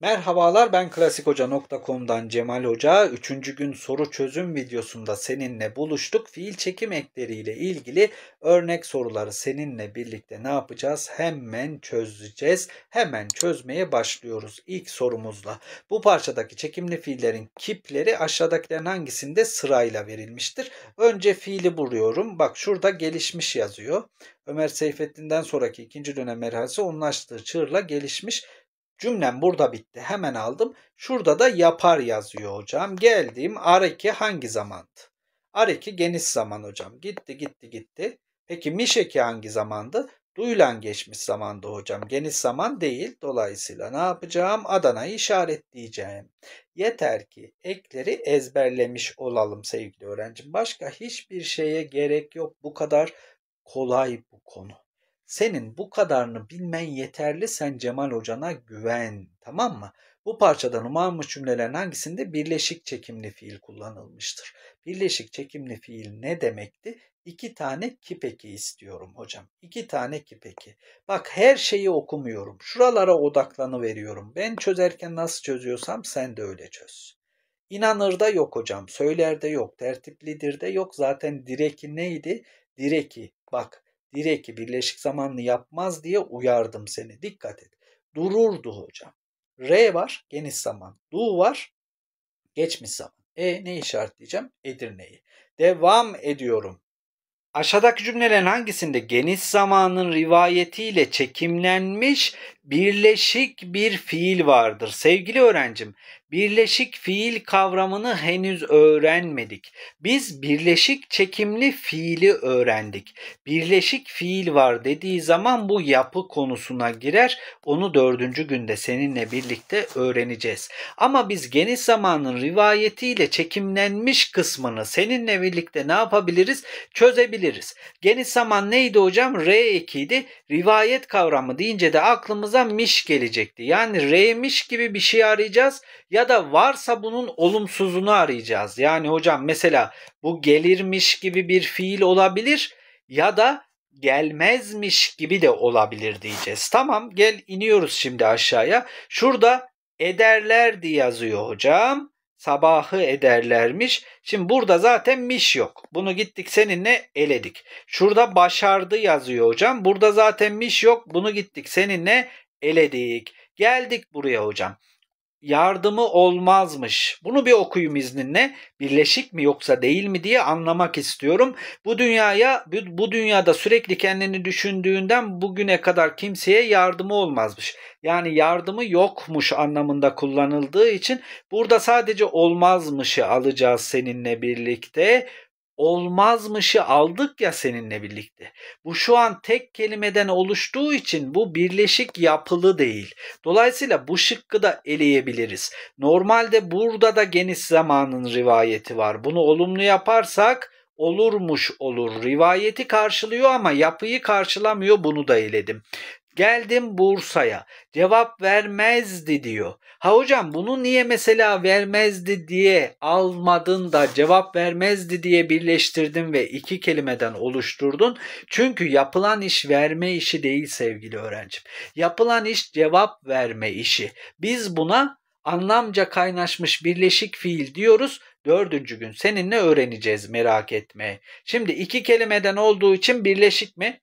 Merhabalar ben klasikhoca.com'dan Cemal Hoca. Üçüncü gün soru çözüm videosunda seninle buluştuk. Fiil çekim ekleriyle ilgili örnek soruları seninle birlikte ne yapacağız? Hemen çözeceğiz. Hemen çözmeye başlıyoruz ilk sorumuzla. Bu parçadaki çekimli fiillerin kipleri aşağıdakilerin hangisinde sırayla verilmiştir? Önce fiili buluyorum. Bak şurada gelişmiş yazıyor. Ömer Seyfettin'den sonraki ikinci dönem merhalesi onun açtığı çığırla gelişmiş Cümlem burada bitti. Hemen aldım. Şurada da yapar yazıyor hocam. Geldim. areki hangi zamandı? Areki geniş zaman hocam. Gitti gitti gitti. Peki mişeki hangi zamandı? Duyulan geçmiş zamanda hocam. Geniş zaman değil. Dolayısıyla ne yapacağım? Adana'yı işaretleyeceğim. Yeter ki ekleri ezberlemiş olalım sevgili öğrencim. Başka hiçbir şeye gerek yok. Bu kadar kolay bu konu. Senin bu kadarını bilmen yeterli sen Cemal Hocana güven tamam mı? Bu parçadan umanmış cümlelerin hangisinde birleşik çekimli fiil kullanılmıştır? Birleşik çekimli fiil ne demekti? İki tane kipeki istiyorum hocam. İki tane kipeki. Bak her şeyi okumuyorum. Şuralara odaklanı veriyorum. Ben çözerken nasıl çözüyorsam sen de öyle çöz. İnanır da yok hocam. Söyler de yok. Tertiplidir de yok. Zaten direki neydi? Direki. Bak Direki birleşik zamanlı yapmaz diye uyardım seni. Dikkat et. Dururdu hocam. R var geniş zaman. Du var geçmiş zaman. E ne işaretleyeceğim? Edirne'yi. Devam ediyorum. Aşağıdaki cümlelerin hangisinde geniş zamanın rivayetiyle çekimlenmiş birleşik bir fiil vardır? Sevgili öğrencim, birleşik fiil kavramını henüz öğrenmedik. Biz birleşik çekimli fiili öğrendik. Birleşik fiil var dediği zaman bu yapı konusuna girer. Onu dördüncü günde seninle birlikte öğreneceğiz. Ama biz geniş zamanın rivayetiyle çekimlenmiş kısmını seninle birlikte ne yapabiliriz? Çözebiliriz. Geniş zaman neydi hocam? R ekiydi. Rivayet kavramı deyince de aklımıza miş gelecekti. Yani R'miş gibi bir şey arayacağız ya ya da varsa bunun olumsuzunu arayacağız. Yani hocam mesela bu gelirmiş gibi bir fiil olabilir ya da gelmezmiş gibi de olabilir diyeceğiz. Tamam gel iniyoruz şimdi aşağıya. Şurada ederler diye yazıyor hocam. Sabahı ederlermiş. Şimdi burada zaten miş yok. Bunu gittik seninle eledik. Şurada başardı yazıyor hocam. Burada zaten miş yok. Bunu gittik seninle eledik. Geldik buraya hocam yardımı olmazmış. Bunu bir okuyum izninle. Birleşik mi yoksa değil mi diye anlamak istiyorum. Bu dünyaya bu dünyada sürekli kendini düşündüğünden bugüne kadar kimseye yardımı olmazmış. Yani yardımı yokmuş anlamında kullanıldığı için burada sadece olmazmışı alacağız seninle birlikte olmazmışı aldık ya seninle birlikte. Bu şu an tek kelimeden oluştuğu için bu birleşik yapılı değil. Dolayısıyla bu şıkkı da eleyebiliriz. Normalde burada da geniş zamanın rivayeti var. Bunu olumlu yaparsak olurmuş olur. Rivayeti karşılıyor ama yapıyı karşılamıyor bunu da eledim. Geldim Bursa'ya. Cevap vermezdi diyor. Ha hocam bunu niye mesela vermezdi diye almadın da cevap vermezdi diye birleştirdin ve iki kelimeden oluşturdun. Çünkü yapılan iş verme işi değil sevgili öğrencim. Yapılan iş cevap verme işi. Biz buna anlamca kaynaşmış birleşik fiil diyoruz. Dördüncü gün seninle öğreneceğiz merak etme. Şimdi iki kelimeden olduğu için birleşik mi?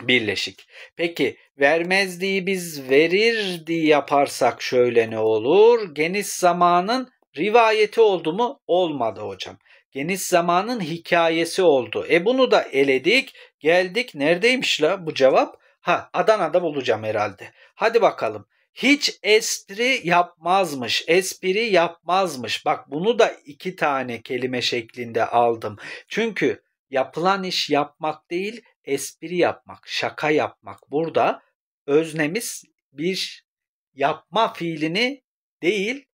birleşik. Peki vermezliği biz verirdi yaparsak şöyle ne olur? Geniş zamanın rivayeti oldu mu? Olmadı hocam. Geniş zamanın hikayesi oldu. E bunu da eledik. Geldik. Neredeymiş la bu cevap? Ha Adana'da bulacağım herhalde. Hadi bakalım. Hiç espri yapmazmış. Espri yapmazmış. Bak bunu da iki tane kelime şeklinde aldım. Çünkü yapılan iş yapmak değil, espri yapmak, şaka yapmak. Burada öznemiz bir yapma fiilini değil,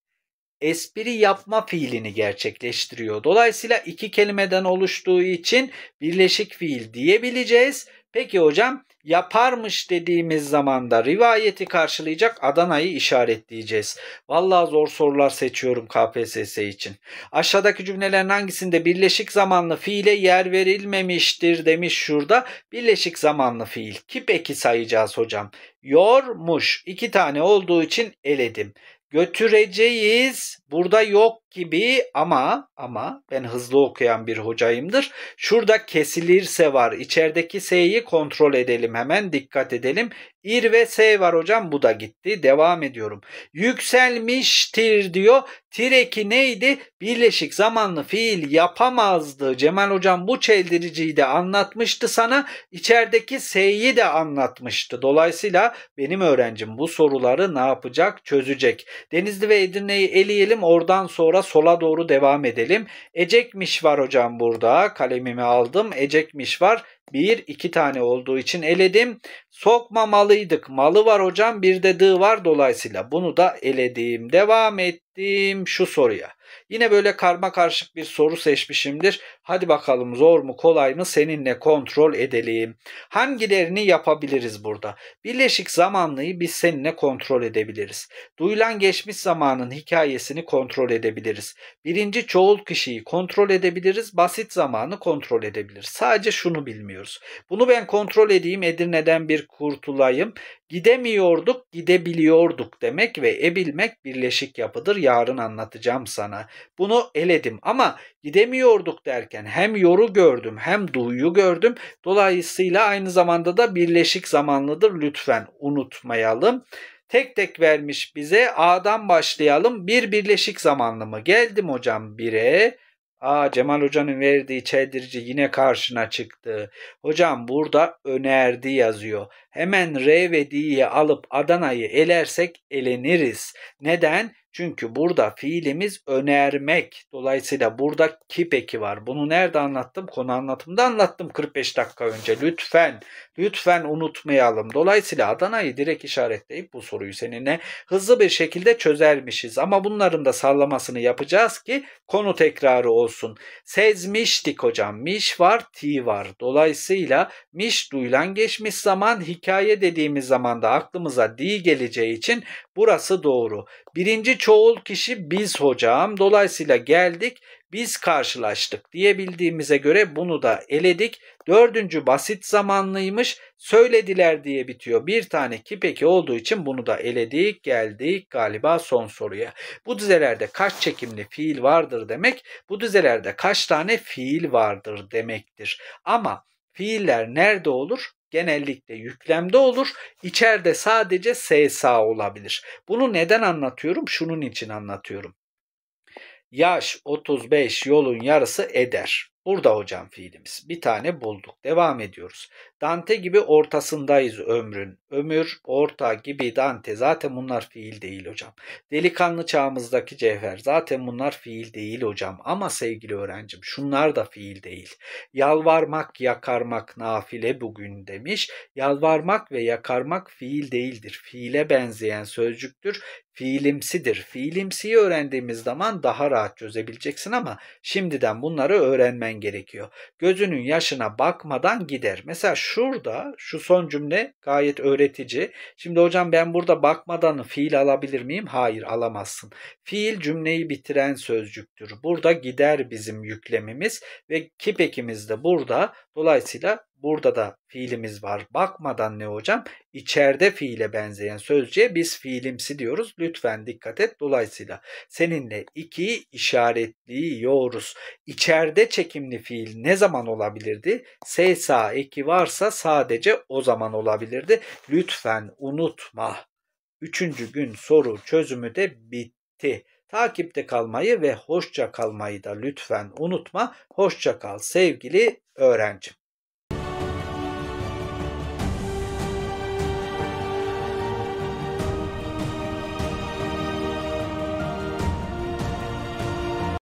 espri yapma fiilini gerçekleştiriyor. Dolayısıyla iki kelimeden oluştuğu için birleşik fiil diyebileceğiz. Peki hocam yaparmış dediğimiz zamanda rivayeti karşılayacak Adana'yı işaretleyeceğiz. Vallahi zor sorular seçiyorum KPSS için. Aşağıdaki cümlelerin hangisinde birleşik zamanlı fiile yer verilmemiştir demiş şurada. Birleşik zamanlı fiil. Kipeki sayacağız hocam. Yormuş. iki tane olduğu için eledim götüreceğiz. Burada yok gibi ama ama ben hızlı okuyan bir hocayımdır. Şurada kesilirse var. İçerideki S'yi kontrol edelim hemen dikkat edelim. İr ve S var hocam. Bu da gitti. Devam ediyorum. Yükselmiştir diyor. Tireki neydi? Birleşik zamanlı fiil yapamazdı. Cemal hocam bu çeldiriciyi de anlatmıştı sana. İçerideki S'yi de anlatmıştı. Dolayısıyla benim öğrencim bu soruları ne yapacak? Çözecek. Denizli ve Edirne'yi eleyelim. Oradan sonra sola doğru devam edelim. Ecekmiş var hocam burada. Kalemimi aldım. Ecekmiş var. Bir iki tane olduğu için eledim. Sokmamalıydık. Malı var hocam bir de dı var dolayısıyla bunu da eledim. Devam ettim şu soruya. Yine böyle karma karışık bir soru seçmişimdir. Hadi bakalım zor mu kolay mı seninle kontrol edelim. Hangilerini yapabiliriz burada? Birleşik zamanlıyı biz seninle kontrol edebiliriz. Duyulan geçmiş zamanın hikayesini kontrol edebiliriz. Birinci çoğul kişiyi kontrol edebiliriz. Basit zamanı kontrol edebiliriz. Sadece şunu bilmiyoruz. Bunu ben kontrol edeyim Edirne'den bir kurtulayım. Gidemiyorduk, gidebiliyorduk demek ve ebilmek birleşik yapıdır. Yarın anlatacağım sana. Bunu eledim ama gidemiyorduk derken hem yoru gördüm hem duyu gördüm. Dolayısıyla aynı zamanda da birleşik zamanlıdır. Lütfen unutmayalım tek tek vermiş bize A'dan başlayalım. Bir birleşik zamanlı mı? Geldim hocam 1'e. Aa Cemal Hoca'nın verdiği çeldirici yine karşına çıktı. Hocam burada önerdi yazıyor. Hemen R ve D'yi alıp Adana'yı elersek eleniriz. Neden? Çünkü burada fiilimiz önermek. Dolayısıyla burada ki peki var. Bunu nerede anlattım? Konu anlatımda anlattım 45 dakika önce. Lütfen, lütfen unutmayalım. Dolayısıyla Adana'yı direkt işaretleyip bu soruyu seninle hızlı bir şekilde çözermişiz. Ama bunların da sallamasını yapacağız ki konu tekrarı olsun. Sezmiştik hocam. Miş var, ti var. Dolayısıyla miş duyulan geçmiş zaman hikaye dediğimiz zaman da aklımıza di geleceği için burası doğru. Birinci çoğul kişi biz hocam. Dolayısıyla geldik biz karşılaştık diyebildiğimize göre bunu da eledik. Dördüncü basit zamanlıymış. Söylediler diye bitiyor. Bir tane ki peki olduğu için bunu da eledik. Geldik galiba son soruya. Bu dizelerde kaç çekimli fiil vardır demek. Bu dizelerde kaç tane fiil vardır demektir. Ama fiiller nerede olur? genellikle yüklemde olur. İçeride sadece SSA olabilir. Bunu neden anlatıyorum? Şunun için anlatıyorum. Yaş 35 yolun yarısı eder. Burada hocam fiilimiz. Bir tane bulduk. Devam ediyoruz. Dante gibi ortasındayız ömrün. Ömür, orta gibi Dante. Zaten bunlar fiil değil hocam. Delikanlı çağımızdaki cevher. Zaten bunlar fiil değil hocam. Ama sevgili öğrencim şunlar da fiil değil. Yalvarmak, yakarmak nafile bugün demiş. Yalvarmak ve yakarmak fiil değildir. Fiile benzeyen sözcüktür fiilimsidir. Fiilimsiyi öğrendiğimiz zaman daha rahat çözebileceksin ama şimdiden bunları öğrenmen gerekiyor. Gözünün yaşına bakmadan gider. Mesela şurada şu son cümle gayet öğretici. Şimdi hocam ben burada bakmadan fiil alabilir miyim? Hayır alamazsın. Fiil cümleyi bitiren sözcüktür. Burada gider bizim yüklemimiz ve kipekimiz de burada. Dolayısıyla Burada da fiilimiz var. Bakmadan ne hocam? İçeride fiile benzeyen sözcüğe biz fiilimsi diyoruz. Lütfen dikkat et. Dolayısıyla seninle iki işaretliyoruz. İçeride çekimli fiil ne zaman olabilirdi? Seysa eki varsa sadece o zaman olabilirdi. Lütfen unutma. Üçüncü gün soru çözümü de bitti. Takipte kalmayı ve hoşça kalmayı da lütfen unutma. Hoşça kal sevgili öğrencim.